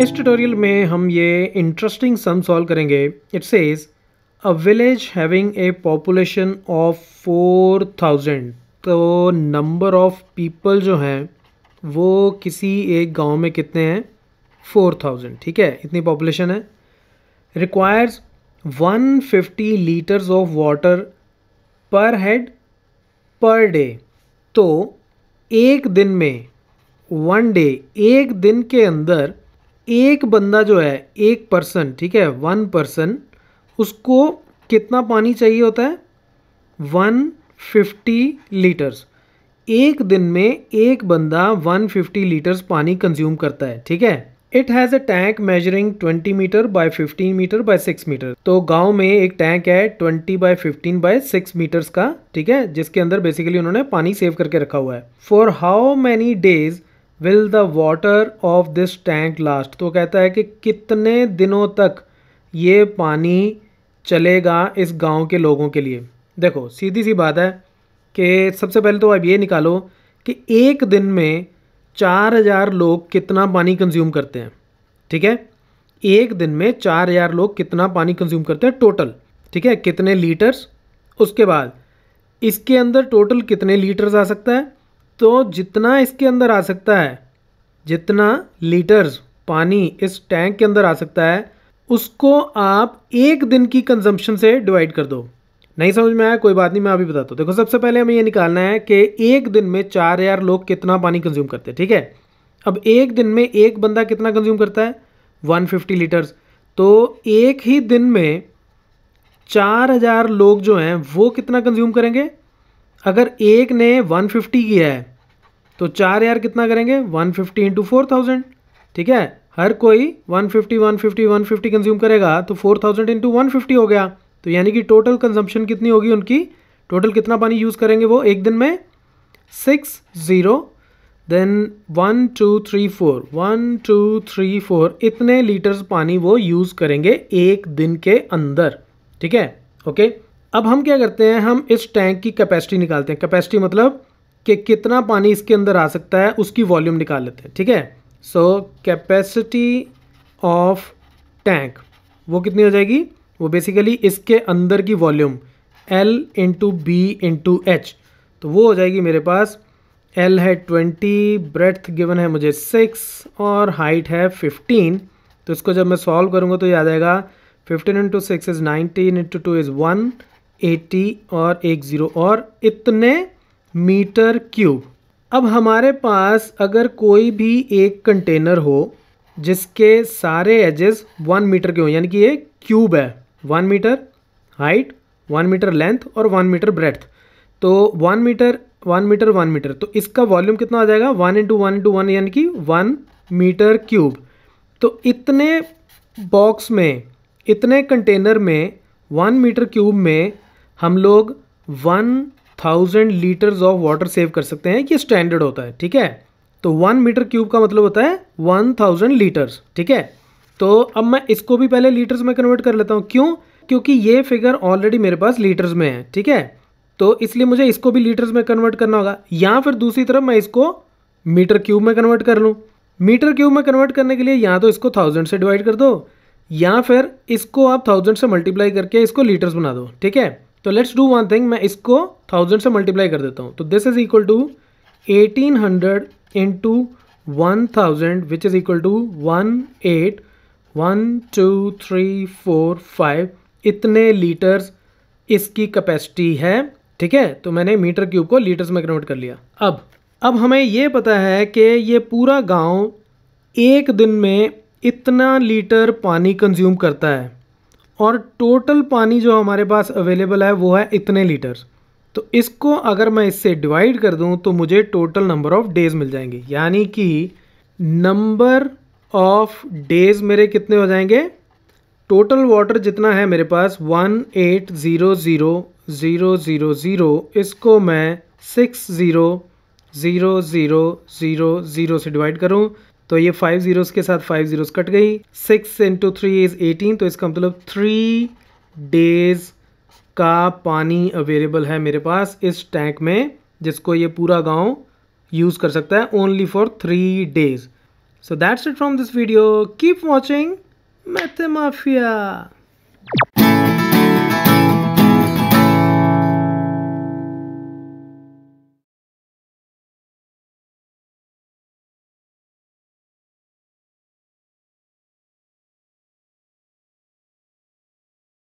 इस ट्यूटोरियल में हम ये इंटरेस्टिंग सम सॉल्व करेंगे it says a village having a population of four thousand तो नंबर ऑफ पीपल जो हैं वो किसी एक गांव में कितने हैं फोर थाउजेंड ठीक है इतनी पॉपुलेशन है requires one fifty litres of water per head per day तो एक दिन में वन डे एक दिन के अंदर एक बंदा जो है एक पर्सन ठीक है वन पर्सन उसको कितना पानी चाहिए होता है वन फिफ्टी लीटर्स एक दिन में एक बंदा वन फिफ्टी लीटर्स पानी कंज्यूम करता है ठीक है it has a tank measuring 20 metre by 15 metre by 6 metre तो गांव में एक टैंक है 20 बाय 15 बाय 6 मीटर्स का ठीक है जिसके अंदर बेसिकली उन्होंने पानी सेव करके रखा हुआ है for how many days will the water of this tank last तो कहता है कि कितने दिनों तक ये पानी चलेगा इस गांव के लोगों के लिए देखो सीधी सी बात है कि सबसे पहले तो आप ये निकालो कि एक दिन में चार हज़ार लोग कितना पानी कंज्यूम करते हैं ठीक है एक दिन में चार हज़ार लोग कितना पानी कंज्यूम करते हैं टोटल ठीक है कितने लीटर्स उसके बाद इसके अंदर टोटल कितने लीटर्स आ सकता है तो जितना इसके अंदर आ सकता है जितना लीटर्स पानी इस टैंक के अंदर आ सकता है उसको आप एक दिन की कंजम्पशन से डिवाइड कर दो नहीं समझ में आया कोई बात नहीं मैं अभी बताता हूँ देखो सबसे पहले हमें ये निकालना है कि एक दिन में चार हजार लोग कितना पानी कंज्यूम करते हैं ठीक है अब एक दिन में एक बंदा कितना कंज्यूम करता है 150 लीटर्स तो एक ही दिन में चार हजार लोग जो हैं वो कितना कंज्यूम करेंगे अगर एक ने 150 किया है तो चार यार कितना करेंगे 150 फिफ्टी इंटू फोर थाउजेंड ठीक है हर कोई 150 150 150 कंज्यूम करेगा तो 4000 थाउजेंड इंटू वन हो गया तो यानी कि टोटल कंजम्पशन कितनी होगी उनकी टोटल कितना पानी यूज़ करेंगे वो एक दिन में six zero then one two three four one two three four इतने लीटर्स पानी वो यूज़ करेंगे एक दिन के अंदर ठीक है ओके अब हम क्या करते हैं हम इस टैंक की कैपेसिटी निकालते हैं कैपेसिटी मतलब कि कितना पानी इसके अंदर आ सकता है उसकी वॉल्यूम निकाल लेते हैं ठीक है सो कैपेसिटी ऑफ टैंक वो कितनी हो जाएगी वो बेसिकली इसके अंदर की volume L into B into H तो वो हो जाएगी मेरे पास L है ट्वेंटी ब्रेथ गिवन है मुझे सिक्स और हाइट है फिफ्टीन तो इसको जब मैं सॉल्व करूँगा तो याद आएगा fifteen into six is nineteen into two is one eighty और एक ज़ीरो और इतने मीटर क्यूब अब हमारे पास अगर कोई भी एक कंटेनर हो जिसके सारे एजेस वन मीटर के हों यानी कि ये क्यूब है one metre height one metre length और वन मीटर ब्रेथ तो one metre one metre one metre तो इसका वॉल्यूम कितना आ जाएगा one into one into one यानी कि वन मीटर क्यूब तो इतने बॉक्स में इतने कंटेनर में वन मीटर क्यूब में हम लोग one thousand litres of water save कर सकते हैं ये स्टैंडर्ड होता है ठीक है तो वन मीटर क्यूब का मतलब होता है वन थाउजेंड लीटर्स ठीक है तो अब मैं इसको भी पहले लीटर्स में कन्वर्ट कर लेता हूँ क्यों क्योंकि ये फिगर ऑलरेडी मेरे पास लीटर्स में है ठीक है तो इसलिए मुझे इसको भी लीटर्स में कन्वर्ट करना होगा या फिर दूसरी तरफ मैं इसको मीटर क्यूब में कन्वर्ट कर लूँ मीटर क्यूब में कन्वर्ट करने के लिए या तो इसको थाउजेंड से डिवाइड कर दो या फिर इसको आप थाउजेंड से मल्टीप्लाई करके इसको लीटर्स बना दो ठीक है तो लेट्स डू वन थिंग मैं इसको थाउजेंड से मल्टीप्लाई कर देता हूँ तो this is equal to eighteen hundred into one thousand which is equal to one eight one two three four five इतने लीटर्स इसकी कैपेसिटी है ठीक है तो मैंने मीटर क्यूब को लीटर्स में कन्वर्ट कर लिया अब अब हमें ये पता है कि ये पूरा गांव एक दिन में इतना लीटर पानी कंज्यूम करता है और टोटल पानी जो हमारे पास अवेलेबल है वो है इतने लीटर तो इसको अगर मैं इससे डिवाइड कर दूं तो मुझे टोटल नंबर ऑफ़ डेज़ मिल जाएंगे यानी कि नंबर ऑफ डेज़ मेरे कितने हो जाएंगे टोटल वाटर जितना है मेरे पास one eight zero zero zero zero zero इसको मैं six zero zero zero zero zero से डिवाइड करूँ तो ये फाइव जीरोस के साथ फाइव जीरोस कट गई six into three is eighteen तो इसका मतलब थ्री डेज का पानी अवेलेबल है मेरे पास इस टैंक में जिसको ये पूरा गांव यूज़ कर सकता है only for three days so that's it from this video keep watching मैथमाफिया